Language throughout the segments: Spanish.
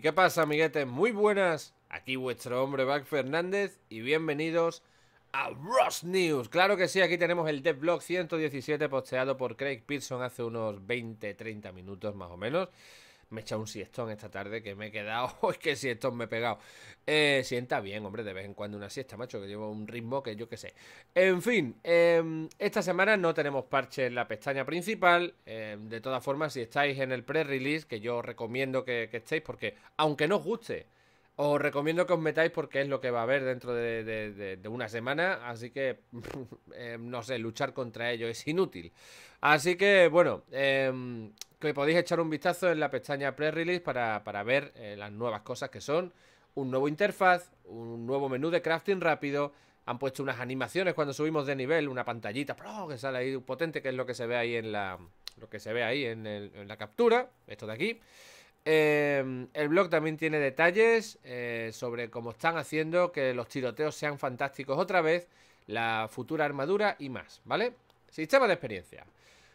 qué pasa, amiguetes? Muy buenas. Aquí vuestro hombre Back Fernández y bienvenidos a Ross News. Claro que sí, aquí tenemos el Devlog 117 posteado por Craig Pearson hace unos 20-30 minutos más o menos me he echado un siestón esta tarde que me he quedado. es que siestón me he pegado. Eh, sienta bien, hombre, de vez en cuando una siesta, macho, que llevo un ritmo que yo qué sé. En fin, em, esta semana no tenemos parche en la pestaña principal. Em, de todas formas, si estáis en el pre-release, que yo recomiendo que, estéis, porque aunque no os guste. Os recomiendo que os metáis porque es lo que va a haber dentro de, una semana, así que, em, no sé, luchar contra ello es inútil. Así que, bueno, que podéis echar un vistazo en la pestaña pre-release para, ver eh, las nuevas cosas que son. Un nuevo interfaz, un nuevo menú de crafting rápido. Han puesto unas animaciones cuando subimos de nivel, una pantallita que sale ahí potente, que es lo que se ve ahí en la. Lo que se ve ahí en, la captura. Esto de aquí. Em, el blog también tiene detalles eh, sobre cómo están haciendo que los tiroteos sean fantásticos otra vez, la futura armadura y más, ¿vale? Sistema de experiencia.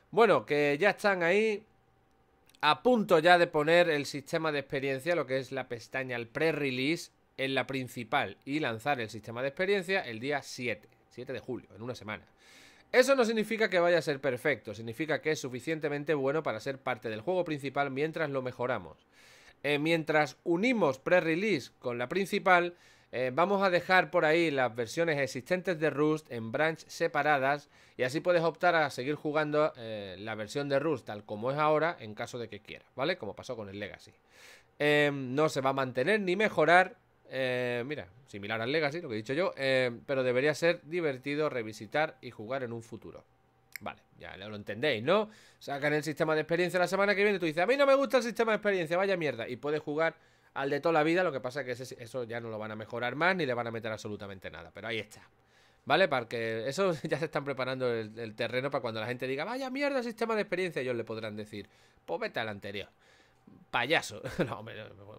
Bueno, que ya están ahí a punto ya de poner el sistema de experiencia, lo que es la pestaña, el pre-release, en la principal y lanzar el sistema de experiencia el día 7, 7 de julio, en una semana. Eso no significa que vaya a ser perfecto, significa que es suficientemente bueno para ser parte del juego principal mientras lo mejoramos. Eh, mientras unimos pre-release con la principal, eh, vamos a dejar por ahí las versiones existentes de Rust en branch separadas y así puedes optar a seguir jugando eh, la versión de Rust tal como es ahora en caso de que quieras, ¿vale? Como pasó con el Legacy. Em, no se va a mantener ni mejorar, eh, mira, similar al Legacy, lo que he dicho yo, em, pero debería ser divertido revisitar y jugar en un futuro. Vale, ya lo entendéis, ¿no? Sacan el sistema de experiencia la semana que viene tú dices, a mí no me gusta el sistema de experiencia, vaya mierda, y puedes jugar al de toda la vida. Lo que pasa es que eso ya no lo van a mejorar más ni le van a meter absolutamente nada. Pero ahí está. ¿Vale? Para que eso ya se están preparando el, terreno para cuando la gente diga, vaya mierda, sistema de experiencia, ellos le podrán decir, pues vete al anterior. Payaso. no, hombre,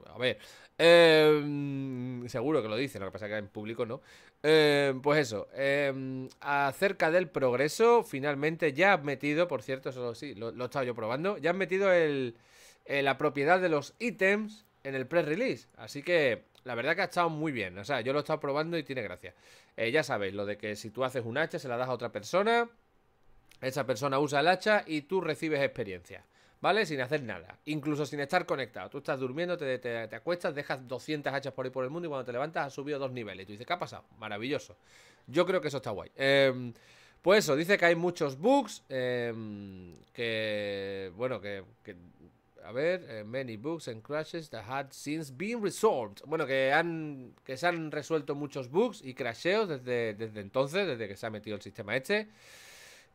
a ver. Em, seguro que lo dicen lo que pasa es que en público no. Em, pues eso. Em, acerca del progreso, finalmente ya han metido, por cierto, eso sí, lo, lo he estado yo probando, ya han metido eh, la propiedad de los ítems en el pre-release. Así que la verdad que ha estado muy bien. O sea, yo lo he estado probando y tiene gracia. Eh, ya sabéis, lo de que si tú haces un hacha, se la das a otra persona. Esa persona usa el hacha y tú recibes experiencia. ¿Vale? Sin hacer nada. Incluso sin estar conectado. Tú estás durmiendo, te, acuestas, dejas 200 hachas por ahí por el mundo y cuando te levantas has subido dos niveles. Y tú dices, ¿qué ha pasado? Maravilloso. Yo creo que eso está guay. Em, pues eso, dice que hay muchos bugs. Em, que, bueno, que a ver, eh, many bugs and crashes that had since been resolved. Bueno, que han que se han resuelto muchos bugs y crasheos desde, desde entonces, desde que se ha metido el sistema este.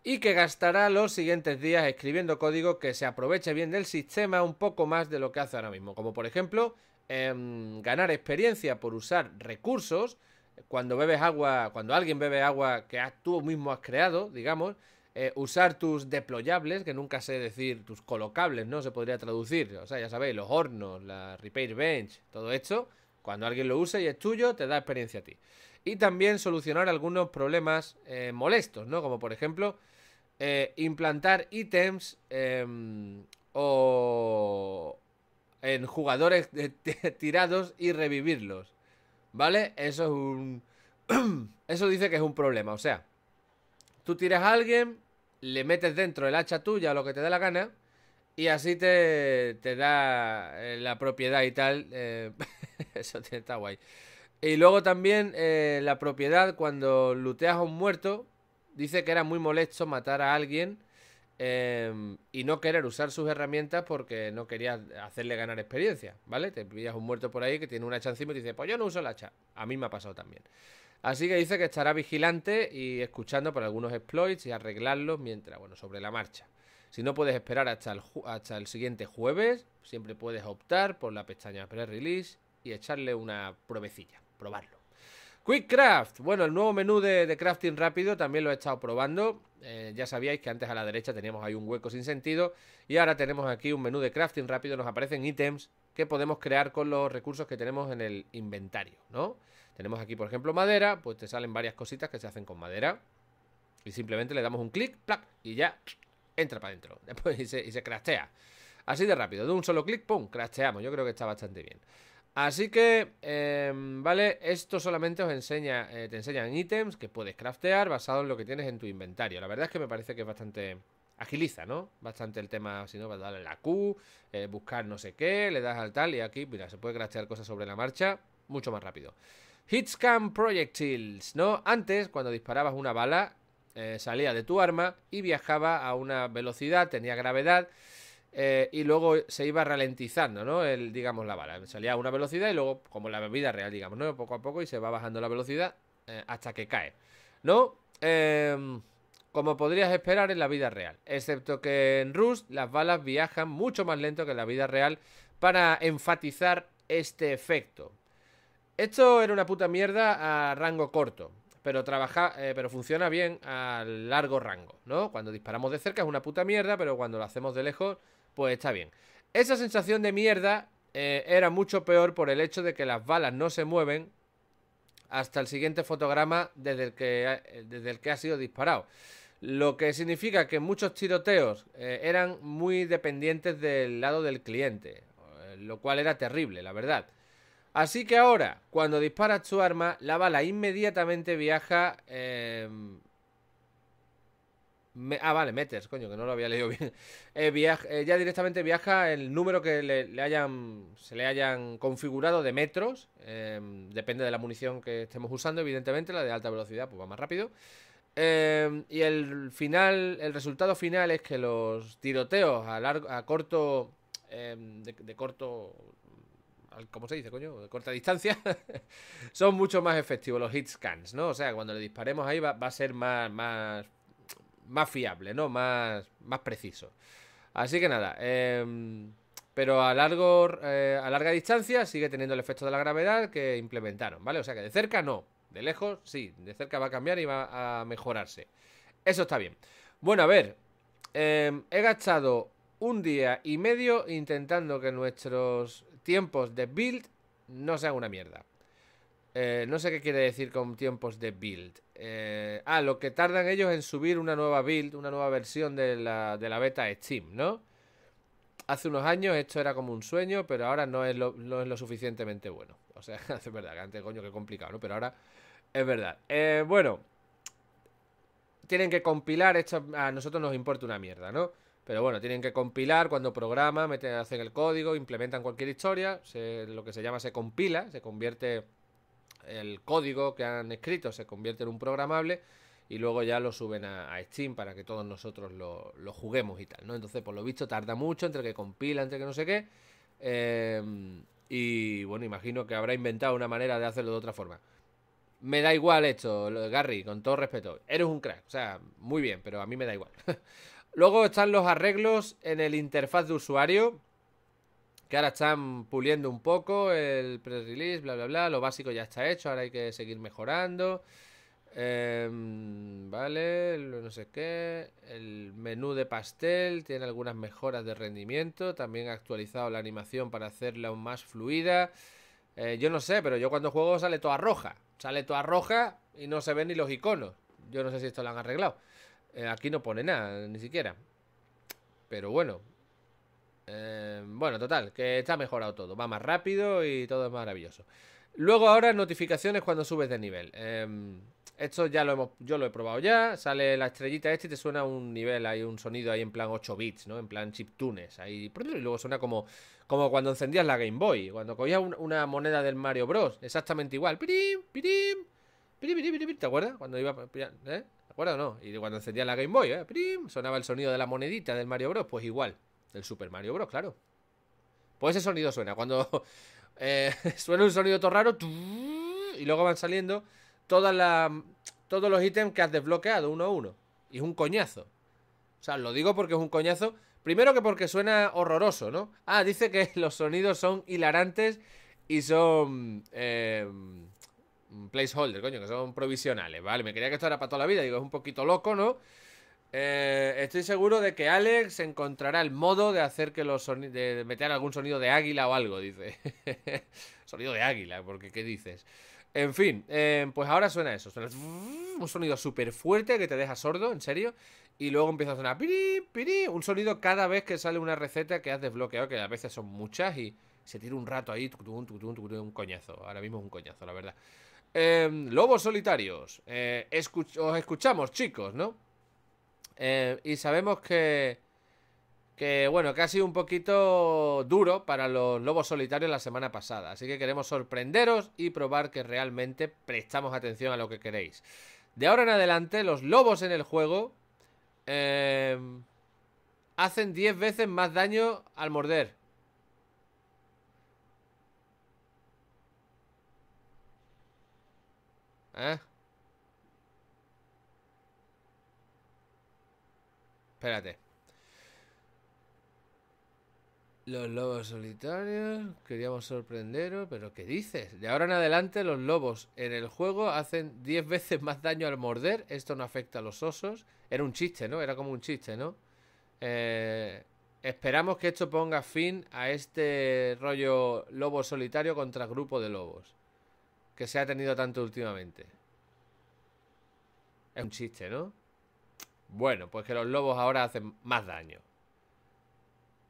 Y que gastará los siguientes días escribiendo código que se aproveche bien del sistema un poco más de lo que hace ahora mismo. Como por ejemplo, em, ganar experiencia por usar recursos. Cuando bebes agua, cuando alguien bebe agua que tú mismo has creado, digamos, eh, usar tus deployables, que nunca sé decir tus colocables, ¿no? Se podría traducir. O sea, ya sabéis, los hornos, la repair bench, todo esto. Cuando alguien lo usa y es tuyo, te da experiencia a ti. Y también solucionar algunos problemas eh, molestos, ¿no? Como por ejemplo, eh, implantar ítems em, o en jugadores tirados y revivirlos. ¿Vale? Eso es un... Eso dice que es un problema, o sea, Tú tiras a alguien, le metes dentro el hacha tuya o lo que te dé la gana, y así te, te da eh, la propiedad y tal. Eh, eso está guay. Y luego también eh, la propiedad, cuando luteas a un muerto, dice que era muy molesto matar a alguien em, y no querer usar sus herramientas porque no querías hacerle ganar experiencia, ¿vale? Te pillas un muerto por ahí que tiene una hacha encima y te dice, pues yo no uso la hacha. A mí me ha pasado también. Así que dice que estará vigilante y escuchando por algunos exploits y arreglarlos mientras, bueno, sobre la marcha. Si no puedes esperar hasta el, hasta el siguiente jueves, siempre puedes optar por la pestaña pre-release y echarle una provecilla, probarlo. Quick Craft, bueno, el nuevo menú de, crafting rápido también lo he estado probando. Eh, ya sabíais que antes a la derecha teníamos ahí un hueco sin sentido y ahora tenemos aquí un menú de crafting rápido, nos aparecen ítems que podemos crear con los recursos que tenemos en el inventario, ¿no? Tenemos aquí, por ejemplo, madera, pues te salen varias cositas que se hacen con madera. Y simplemente le damos un clic, plac, y ya entra para adentro. Después y se, craftea. Así de rápido, de un solo clic, pum, crafteamos. Yo creo que está bastante bien. Así que, em, vale, esto solamente os enseña, eh, te enseñan ítems que puedes craftear basado en lo que tienes en tu inventario. La verdad es que me parece que es bastante agiliza, ¿no? Bastante el tema, si no, vas a darle la Q, eh, buscar no sé qué, le das al tal y aquí, mira, se puede craftear cosas sobre la marcha mucho más rápido. Hitscan Projectiles, ¿no? Antes, cuando disparabas una bala, eh, salía de tu arma y viajaba a una velocidad, tenía gravedad. Eh, y luego se iba ralentizando, ¿no? El, digamos, la bala. Salía a una velocidad y luego, como la vida real, digamos, ¿no? Poco a poco y se va bajando la velocidad eh, hasta que cae, ¿no? Em, como podrías esperar en la vida real. Excepto que en Rust las balas viajan mucho más lento que en la vida real para enfatizar este efecto. Esto era una puta mierda a rango corto, pero, trabaja, eh, pero funciona bien a largo rango, ¿no? Cuando disparamos de cerca es una puta mierda, pero cuando lo hacemos de lejos, pues está bien. Esa sensación de mierda eh, era mucho peor por el hecho de que las balas no se mueven hasta el siguiente fotograma desde el que, eh, desde el que ha sido disparado. Lo que significa que muchos tiroteos eran muy dependientes del lado del cliente, lo cual era terrible, la verdad. Así que ahora, cuando disparas tu arma, la bala inmediatamente viaja... Em, ah, vale, meters, coño, que no lo había leído bien. Eh, eh, ya directamente viaja el número que le, hayan, se le hayan configurado de metros. Em, depende de la munición que estemos usando, evidentemente. La de alta velocidad pues va más rápido. Em, y el final, el resultado final es que los tiroteos a, largo, a corto de, corto ¿Cómo se dice, coño, de corta distancia, son mucho más efectivos los hit scans, ¿no? O sea, cuando le disparemos ahí va, a ser más, más, más fiable, ¿no? Más, más preciso. Así que nada, em, pero a, largo, eh, a larga distancia sigue teniendo el efecto de la gravedad que implementaron, ¿vale? O sea que de cerca no, de lejos sí, de cerca va a cambiar y va a mejorarse. Eso está bien. Bueno, a ver, em, he gastado un día y medio intentando que nuestros tiempos de build no sean una mierda. Eh, no sé qué quiere decir con tiempos de build. a eh, ah, lo que tardan ellos en subir una nueva build, una nueva versión de la, de la beta Steam, ¿no? Hace unos años esto era como un sueño, pero ahora no es lo, es lo suficientemente bueno. O sea, es verdad que antes, coño, que complicado, ¿no? Pero ahora es verdad. Eh, bueno, tienen que compilar esto. A nosotros nos importa una mierda, ¿no? Pero bueno, tienen que compilar cuando programan, meten, hacen el código, implementan cualquier historia, lo que se llama se compila, se convierte el código que han escrito, se convierte en un programable y luego ya lo suben a, Steam para que todos nosotros lo, juguemos y tal, ¿no? Entonces, por lo visto, tarda mucho entre que compila, entre que no sé qué. Em, y bueno, imagino que habrá inventado una manera de hacerlo de otra forma. Me da igual esto, Gary, con todo respeto. Eres un crack, o sea, muy bien, pero a mí me da igual. Luego están los arreglos en el interfaz de usuario, que ahora están puliendo un poco el pre-release, bla, bla, bla. Lo básico ya está hecho, ahora hay que seguir mejorando. Em, vale, no sé qué. El menú de pastel tiene algunas mejoras de rendimiento. También ha actualizado la animación para hacerla aún más fluida. Eh, yo no sé, pero yo cuando juego sale toda roja. Sale toda roja y no se ven ni los iconos. Yo no sé si esto lo han arreglado. Eh, aquí no pone nada, ni siquiera. Pero bueno. Eh, bueno, total, que está mejorado todo. Va más rápido y todo es maravilloso. Luego ahora notificaciones cuando subes de nivel. Em, esto ya lo hemos, yo lo he probado ya. Sale la estrellita este y te suena un nivel, hay un sonido ahí en plan 8 bits, ¿no? En plan chiptunes. Ahí, y luego suena como, como cuando encendías la Game Boy. Cuando cogías una moneda del Mario Bros. Exactamente igual. ¿Te acuerdas? Cuando iba... ¿eh? no? Y cuando encendía la Game Boy, ¿eh? ¡Prim! sonaba el sonido de la monedita del Mario Bros. Pues igual, del Super Mario Bros, claro. Pues ese sonido suena. Cuando eh, suena un sonido todo raro, y luego van saliendo todos los ítems que has desbloqueado uno a uno. Y es un coñazo. O sea, lo digo porque es un coñazo. Primero que porque suena horroroso, ¿no? Ah, dice que los sonidos son hilarantes y son... Eh, placeholder, coño, que son provisionales, ¿vale? Me quería que esto era para toda la vida, digo, es un poquito loco, ¿no? Eh, estoy seguro de que Alex encontrará el modo de hacer que los de meter algún sonido de águila o algo, dice. sonido de águila, porque ¿qué dices? En fin, eh, pues ahora suena eso. Suena un sonido súper fuerte que te deja sordo, en serio. Y luego empieza a sonar piri, piri, un sonido cada vez que sale una receta que has desbloqueado, que a veces son muchas y se tira un rato ahí, un coñazo. Ahora mismo es un coñazo, la verdad. Em, lobos solitarios. Eh, os escuchamos, chicos, ¿no? Em, y sabemos que. Que bueno, que ha sido un poquito duro para los lobos solitarios la semana pasada. Así que queremos sorprenderos y probar que realmente prestamos atención a lo que queréis. De ahora en adelante, los lobos en el juego em, hacen 10 veces más daño al morder. ¿Eh? Espérate. Los lobos solitarios, queríamos sorprenderos, pero ¿qué dices? De ahora en adelante los lobos en el juego hacen 10 veces más daño al morder, esto no afecta a los osos. Era un chiste, ¿no? Era como un chiste, ¿no? Eh, esperamos que esto ponga fin a este rollo lobo solitario contra grupo de lobos que se ha tenido tanto últimamente. Es un chiste, ¿no? Bueno, pues que los lobos ahora hacen más daño.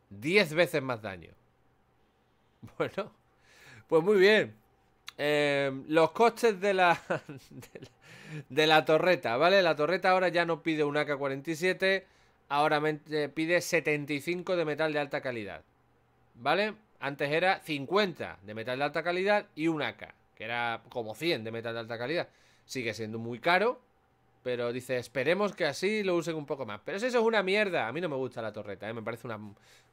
Diez veces más daño. Bueno, pues muy bien. Eh, los costes de la, de la, torreta, ¿vale? La torreta ahora ya no pide un AK-47, ahora eh, pide 75 de metal de alta calidad, ¿vale? Antes era 50 de metal de alta calidad y un AK era como 100 de metal de alta calidad. Sigue siendo muy caro, pero dice, esperemos que así lo usen un poco más. Pero eso es una mierda. A mí no me gusta la torreta, ¿eh? me parece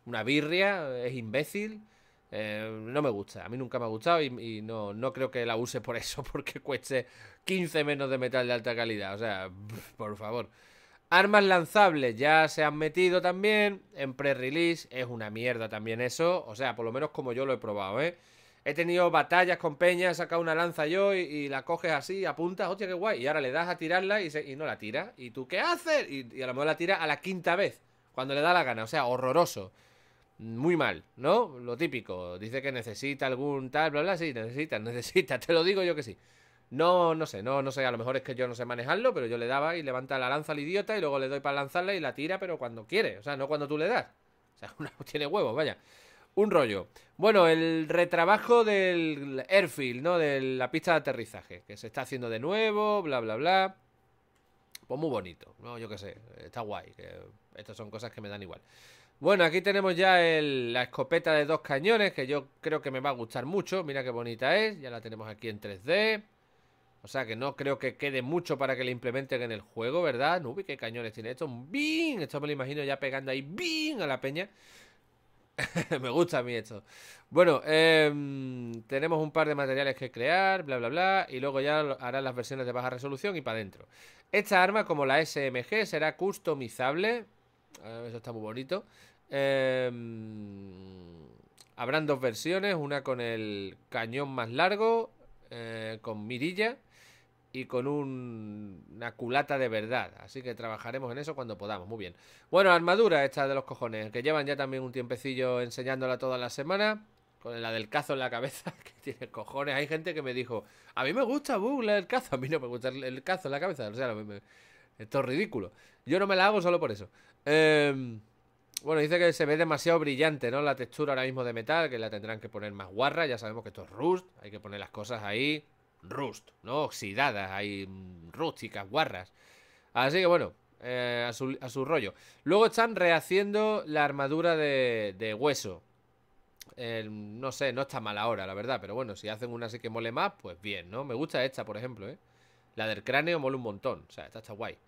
una, birria, es imbécil. Eh, no me gusta, a mí nunca me ha gustado y, no, no creo que la use por eso, porque cueste 15 menos de metal de alta calidad. O sea, por favor. Armas lanzables ya se han metido también en pre-release. Es una mierda también eso. O sea, por lo menos como yo lo he probado, ¿eh? He tenido batallas con Peña, he sacado una lanza yo y, la coges así, apuntas, hostia, qué guay. Y ahora le das a tirarla y, no la tira. ¿Y tú qué haces? Y, a lo mejor la tira a la quinta vez, cuando le da la gana. O sea, horroroso. Muy mal, ¿no? Lo típico. Dice que necesita algún tal, bla, bla. Sí, necesita, necesita, te lo digo yo que sí. No, no sé, no, no sé. A lo mejor es que yo no sé manejarlo, pero yo le daba y levanta la lanza al idiota y luego le doy para lanzarla y la tira, pero cuando quiere. O sea, no cuando tú le das. O sea, una, tiene huevos, vaya un rollo. Bueno, el retrabajo del airfield, ¿no? De la pista de aterrizaje, que se está haciendo de nuevo, bla, bla, bla. Pues muy bonito, ¿no? Yo qué sé, está guay. estas son cosas que me dan igual. Bueno, aquí tenemos ya la escopeta de dos cañones, que yo creo que me va a gustar mucho. Mira qué bonita es, ya la tenemos aquí en 3D. O sea que no creo que quede mucho para que la implementen en el juego, ¿verdad? Uy, qué cañones tiene esto. ¡Bing! Esto me lo imagino ya pegando ahí ¡Bing! a la peña. Me gusta a mí esto. Bueno, em, tenemos un par de materiales que crear, bla, bla, bla. Y luego ya harán las versiones de baja resolución y para adentro. Esta arma, como la SMG, será customizable. eso está muy bonito. Em, habrán dos versiones, una con el cañón más largo, eh, con mirilla y con una culata de verdad. Así que trabajaremos en eso cuando podamos. Muy bien. Bueno, armadura esta de los cojones, que llevan ya también un tiempecillo enseñándola toda la semana. Con la del cazo en la cabeza, que tiene cojones. Hay gente que me dijo, a mí me gusta la el cazo, a mí no me gusta el cazo en la cabeza. O sea, esto es ridículo. Yo no me la hago solo por eso. Em, bueno, dice que se ve demasiado brillante, ¿no? La textura ahora mismo de metal, que la tendrán que poner más guarra. Ya sabemos que esto es rust, hay que poner las cosas ahí rust, ¿no? Oxidadas, hay mm, rústicas, guarras. Así que bueno, eh, a, su, rollo. Luego están rehaciendo la armadura de, hueso. no sé, no está mal ahora, la verdad, pero bueno, si hacen una así que mole más, pues bien, ¿no? Me gusta esta, por ejemplo, ¿eh? La del cráneo mole un montón, o sea, esta está guay.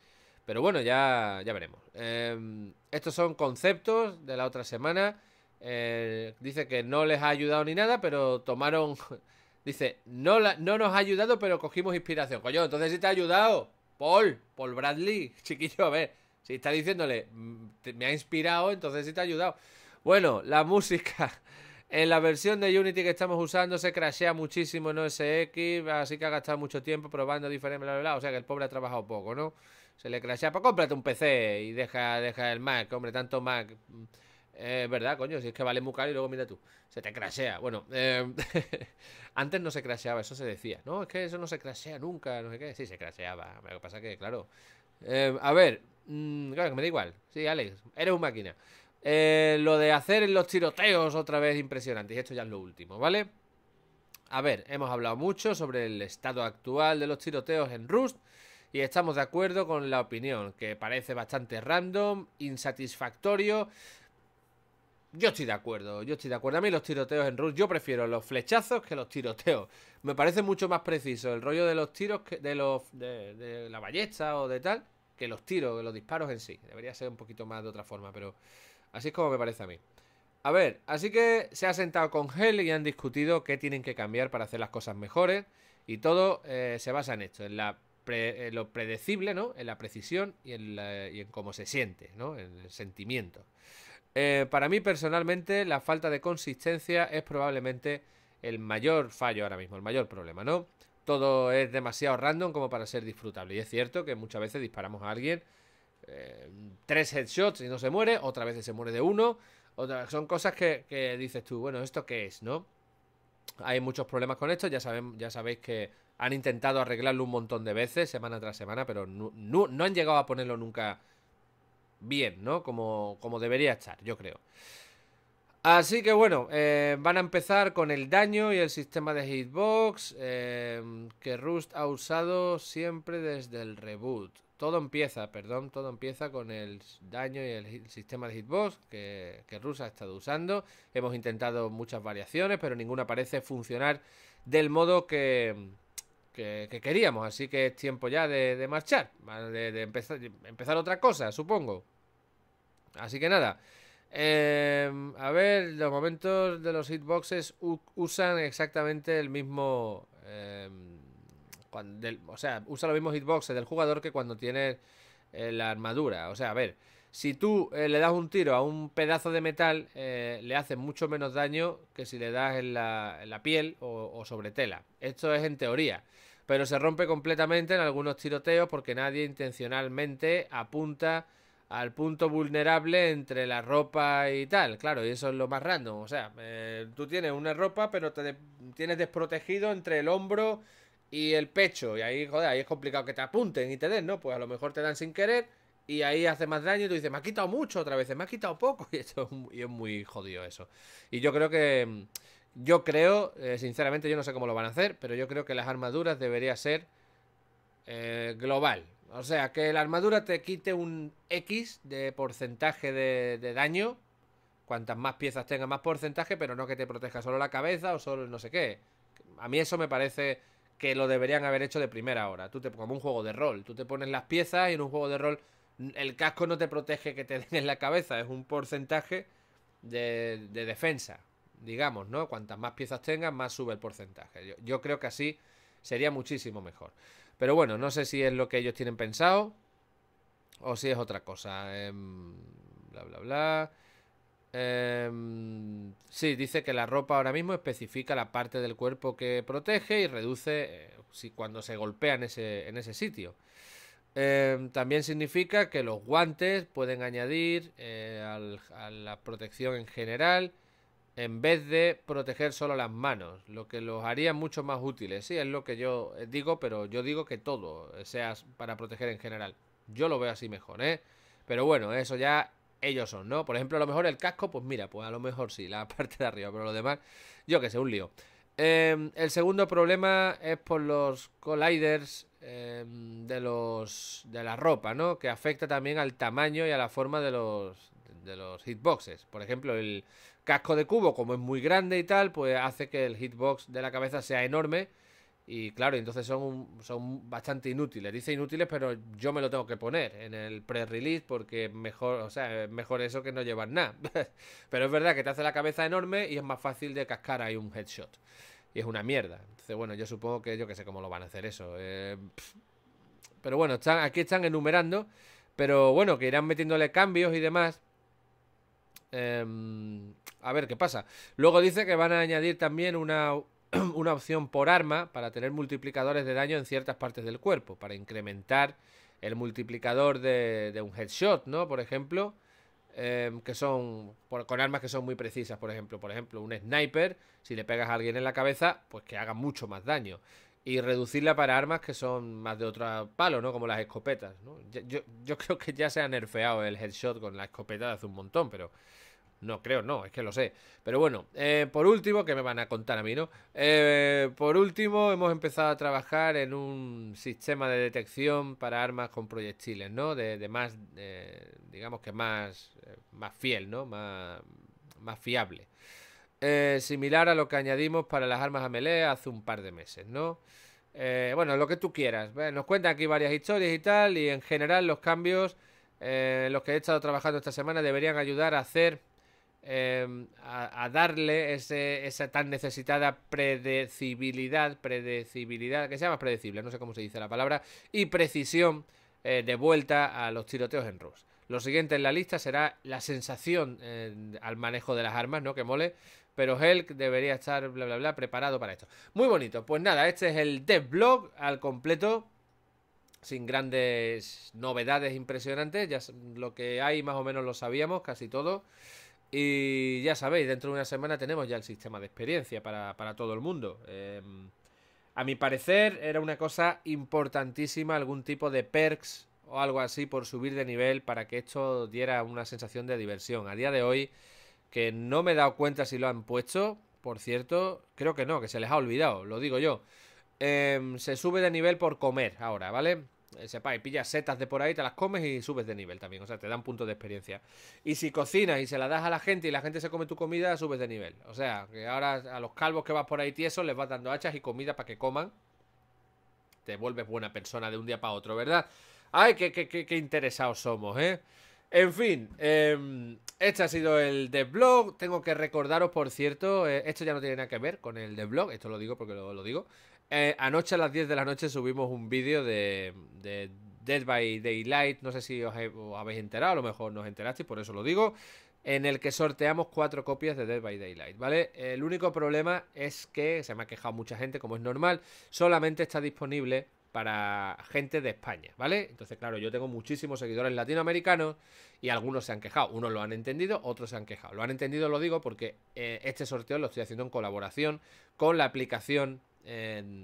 Pero bueno, ya, veremos. Em, estos son conceptos de la otra semana. Eh, dice que no les ha ayudado ni nada, pero tomaron... Dice, no, la, no nos ha ayudado, pero cogimos inspiración. Coño, entonces si te ha ayudado. Paul, Paul Bradley, chiquillo, a ver. Si está diciéndole, mm, me ha inspirado, entonces sí te ha ayudado. Bueno, la música. En la versión de Unity que estamos usando se crashea muchísimo en X, así que ha gastado mucho tiempo probando diferentes, bla, bla, bla. O sea que el pobre ha trabajado poco, ¿no? Se le crashea. Pues cómprate un PC y deja, deja el Mac, hombre, tanto Mac. Mm, es verdad, coño, si es que vale muy y luego mira tú, se te crashea. Bueno, em, antes no se crasheaba, eso se decía. No, es que eso no se crashea nunca, no sé qué. Sí, se crasheaba. pasa que, claro. Em, a ver, mm, claro, que me da igual. Sí, Alex, eres un máquina. Eh, lo de hacer los tiroteos otra vez impresionante, y esto ya es lo último, ¿vale? A ver, hemos hablado mucho sobre el estado actual de los tiroteos en Rust y estamos de acuerdo con la opinión, que parece bastante random, insatisfactorio yo estoy de acuerdo, yo estoy de acuerdo. A mí los tiroteos en Rush, yo prefiero los flechazos que los tiroteos. Me parece mucho más preciso el rollo de los tiros, de, los, de, la ballesta o de tal, que los tiros, los disparos en sí. Debería ser un poquito más de otra forma, pero así es como me parece a mí. A ver, así que se ha sentado con Hell y han discutido qué tienen que cambiar para hacer las cosas mejores. Y todo eh, se basa en esto, en, la lo predecible, ¿no? En la precisión y en, y en cómo se siente, ¿no? En el sentimiento. Eh, para mí personalmente la falta de consistencia es probablemente el mayor fallo ahora mismo, el mayor problema, ¿no? Todo es demasiado random como para ser disfrutable. Y es cierto que muchas veces disparamos a alguien eh, tres headshots y no se muere, otra vez se muere de uno. son cosas que, dices tú, bueno, ¿esto qué es, no? Hay muchos problemas con esto, ya, ya sabéis que han intentado arreglarlo un montón de veces, semana tras semana, pero no han llegado a ponerlo nunca bien, ¿no? Como, como debería estar, yo creo. Así que bueno, eh, van a empezar con el daño y el sistema de hitbox eh, que Rust ha usado siempre desde el reboot. Todo empieza, perdón, todo empieza con el daño y el, sistema de hitbox que, que Rust ha estado usando. Hemos intentado muchas variaciones, pero ninguna parece funcionar del modo que, que, queríamos. Así que es tiempo ya de, marchar, de, empezar, empezar otra cosa, supongo. Así que nada. Em, a ver, los momentos de los hitboxes usan exactamente el mismo. Em, o sea, usa los mismos hitboxes del jugador que cuando tiene eh, la armadura. O sea, a ver, si tú eh, le das un tiro a un pedazo de metal, eh, le hace mucho menos daño que si le das en la, piel o, o sobre tela. Esto es en teoría pero se rompe completamente en algunos tiroteos porque nadie intencionalmente apunta al punto vulnerable entre la ropa y tal, claro, y eso es lo más random, o sea, eh, tú tienes una ropa pero te tienes desprotegido entre el hombro y el pecho, y ahí, joder, ahí es complicado que te apunten y te den, ¿no? Pues a lo mejor te dan sin querer y ahí hace más daño y tú dices, me ha quitado mucho otra vez, me ha quitado poco, y, eso, y es muy jodido eso. Y yo creo que yo creo, eh, sinceramente yo no sé cómo lo van a hacer, pero yo creo que las armaduras debería ser eh, global. O sea, que la armadura te quite un X de porcentaje de, daño. Cuantas más piezas tenga, más porcentaje, pero no que te proteja solo la cabeza o solo no sé qué. A mí eso me parece que lo deberían haber hecho de primera hora. Tú te, como un juego de rol, tú te pones las piezas y en un juego de rol el casco no te protege que te den en la cabeza, es un porcentaje de defensa digamos, ¿no? Cuantas más piezas tengas, más sube el porcentaje. Yo, creo que así sería muchísimo mejor. Pero bueno, no sé si es lo que ellos tienen pensado o si es otra cosa. Em, bla, bla, bla. Em, sí, dice que la ropa ahora mismo especifica la parte del cuerpo que protege y reduce eh, si, cuando se golpea en ese, sitio. Em, también significa que los guantes pueden añadir eh, a la protección en general en vez de proteger solo las manos, lo que los haría mucho más útiles. Sí, es lo que yo eh, digo, pero yo digo que todo eh, sea para proteger en general. Yo lo veo así mejor, ¿eh? Pero bueno, eso ya ellos son, ¿no? Por ejemplo, a lo mejor el casco, pues mira, pues a lo mejor sí, la parte de arriba, pero lo demás, yo que sé, un lío. Em, el segundo problema es por los colliders em, de los de la ropa, ¿no? Que afecta también al tamaño y a la forma de los de los hitboxes. Por ejemplo, el casco de cubo, como es muy grande y tal, pues hace que el hitbox de la cabeza sea enorme. Y claro, entonces son, son bastante inútiles. Dice inútiles, pero yo me lo tengo que poner en el pre-release porque mejor, o sea, mejor eso que no llevar nada. pero es verdad que te hace la cabeza enorme y es más fácil de cascar ahí un headshot. Y es una mierda. Entonces, bueno, yo supongo que yo que sé cómo lo van a hacer eso. Eh, pero bueno, están, aquí están enumerando. Pero bueno, que irán metiéndole cambios y demás. Em, a ver qué pasa. Luego dice que van a añadir también una, opción por arma para tener multiplicadores de daño en ciertas partes del cuerpo, para incrementar el multiplicador de, un headshot, ¿no? Por ejemplo, em, que son con armas que son muy precisas, por ejemplo. Por ejemplo, un sniper, si le pegas a alguien en la cabeza, pues que haga mucho más daño. Y reducirla para armas que son más de otro palo, ¿no? Como las escopetas, ¿no? Yo, yo, creo que ya se ha nerfeado el headshot con la escopeta hace un montón, pero... No creo, no, es que lo sé. Pero bueno, eh, por último, que me van a contar a mí, ¿no? Eh, por último, hemos empezado a trabajar en un sistema de detección para armas con proyectiles, ¿no? De, más, eh, digamos que más, más fiel, ¿no? Más, más fiable. similar a lo que añadimos para las armas a melee hace un par de meses, ¿no? bueno, lo que tú quieras. Nos cuentan aquí varias historias y tal, y en general los cambios los que he estado trabajando esta semana deberían ayudar a hacer Em, a, darle esa tan necesitada predecibilidad, predecibilidad, que se llama predecible, no sé cómo se dice la palabra, y precisión eh, de vuelta a los tiroteos en Rus. Lo siguiente en la lista será la sensación eh, al manejo de las armas, ¿no? Que mole. Pero Helk debería estar, bla, bla, bla, preparado para esto. Muy bonito. Pues nada, este es el blog al completo sin grandes novedades impresionantes. Ya lo que hay más o menos lo sabíamos, casi todo. Y ya sabéis, dentro de una semana tenemos ya el sistema de experiencia para, todo el mundo. Em, a mi parecer era una cosa importantísima, algún tipo de perks o algo así por subir de nivel para que esto diera una sensación de diversión. A día de hoy, que no me he dado cuenta si lo han puesto, por cierto, creo que no, que se les ha olvidado, lo digo yo. Em, se sube de nivel por comer ahora, ¿vale? Eh, Sepa, y pillas setas de por ahí, te las comes y subes de nivel también. O sea, te dan puntos de experiencia. Y si cocinas y se la das a la gente y la gente se come tu comida, subes de nivel. O sea, que ahora a los calvos que vas por ahí tiesos les vas dando hachas y comida para que coman. Te vuelves buena persona de un día para otro, ¿verdad? Ay, qué, qué, interesados somos, ¿eh? En fin, em, este ha sido el blog Tengo que recordaros, por cierto, eh, esto ya no tiene nada que ver con el blog esto lo digo porque lo digo. Eh, anoche a las 10 de la noche subimos un vídeo de, Dead by Daylight. No sé si os, habéis enterado, a lo mejor nos enterasteis, por eso lo digo. En el que sorteamos cuatro copias de Dead by Daylight, ¿vale? El único problema es que, se me ha quejado mucha gente, como es normal, solamente está disponible para gente de España, ¿vale? Entonces, claro, yo tengo muchísimos seguidores latinoamericanos y algunos se han quejado. Unos lo han entendido, otros se han quejado. Lo han entendido, lo digo, porque eh, este sorteo lo estoy haciendo en colaboración con la aplicación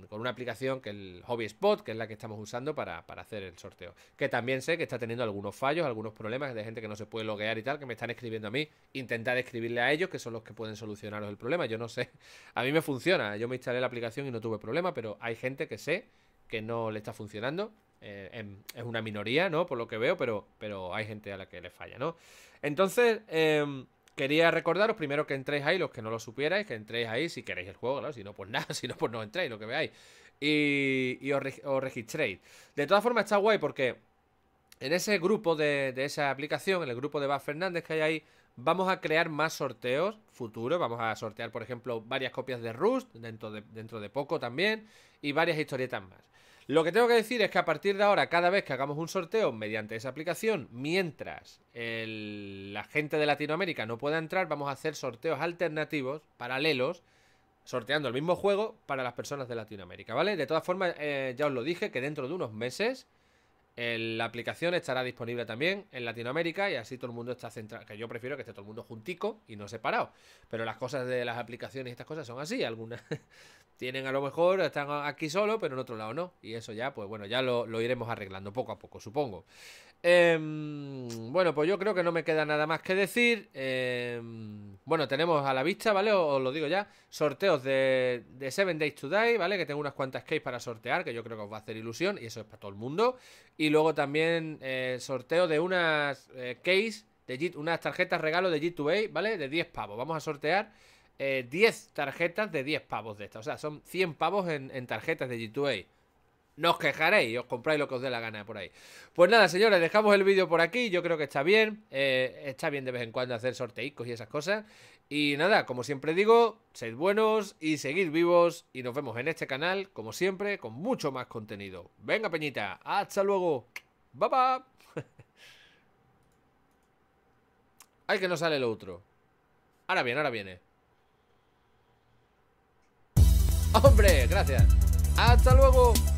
con una aplicación que es el Hobby Spot, que es la que estamos usando para, hacer el sorteo. Que también sé que está teniendo algunos fallos, algunos problemas de gente que no se puede loguear y tal, que me están escribiendo a mí. Intentar escribirle a ellos, que son los que pueden solucionaros el problema. Yo no sé. A mí me funciona. Yo me instalé la aplicación y no tuve problema, pero hay gente que sé que no le está funcionando. Eh, em, es una minoría, ¿no? Por lo que veo, pero, pero hay gente a la que le falla, ¿no? Entonces... Eh, Quería recordaros primero que entréis ahí, los que no lo supierais, que entréis ahí si queréis el juego, claro, si no, pues nada, si no, pues no entréis, lo que veáis. Y, os, registréis. De todas formas, está guay porque en ese grupo de, esa aplicación, en el grupo de Bas Fernández que hay ahí, vamos a crear más sorteos futuros. Vamos a sortear, por ejemplo, varias copias de Rust dentro de, dentro de poco también y varias historietas más. Lo que tengo que decir es que a partir de ahora, cada vez que hagamos un sorteo mediante esa aplicación, mientras la gente de Latinoamérica no pueda entrar, vamos a hacer sorteos alternativos, paralelos, sorteando el mismo juego para las personas de Latinoamérica, ¿vale? De todas formas, eh, ya os lo dije, que dentro de unos meses la aplicación estará disponible también en Latinoamérica y así todo el mundo está centrado. Que yo prefiero que esté todo el mundo juntico y no separado. Pero las cosas de las aplicaciones y estas cosas son así. Algunas tienen a lo mejor, están aquí solo, pero en otro lado no. Y eso ya, pues bueno, ya lo, iremos arreglando poco a poco, supongo. Em, bueno, pues yo creo que no me queda nada más que decir. Em, bueno, tenemos a la vista, ¿vale? Os, lo digo ya. Sorteos de, Seven Days Today, ¿vale? Que tengo unas cuantas case para sortear, que yo creo que os va a hacer ilusión. Y eso es para todo el mundo. Y luego también eh, sorteo de unas eh, case, de unas tarjetas regalo de G2A, ¿vale? De 10 pavos. Vamos a sortear 10 eh, tarjetas de 10 pavos de estas. O sea, son 100 pavos en, tarjetas de G2A. No os quejaréis os compráis lo que os dé la gana por ahí. Pues nada, señores, dejamos el vídeo por aquí. Yo creo que está bien. está bien de vez en cuando hacer sorteicos y esas cosas. Y nada, como siempre digo, sed buenos y seguid vivos y nos vemos en este canal, como siempre, con mucho más contenido. Venga, Peñita, hasta luego. Bye bye. Ay, que no sale lo otro. Ahora bien, ahora viene. ¡Hombre! Gracias. ¡Hasta luego!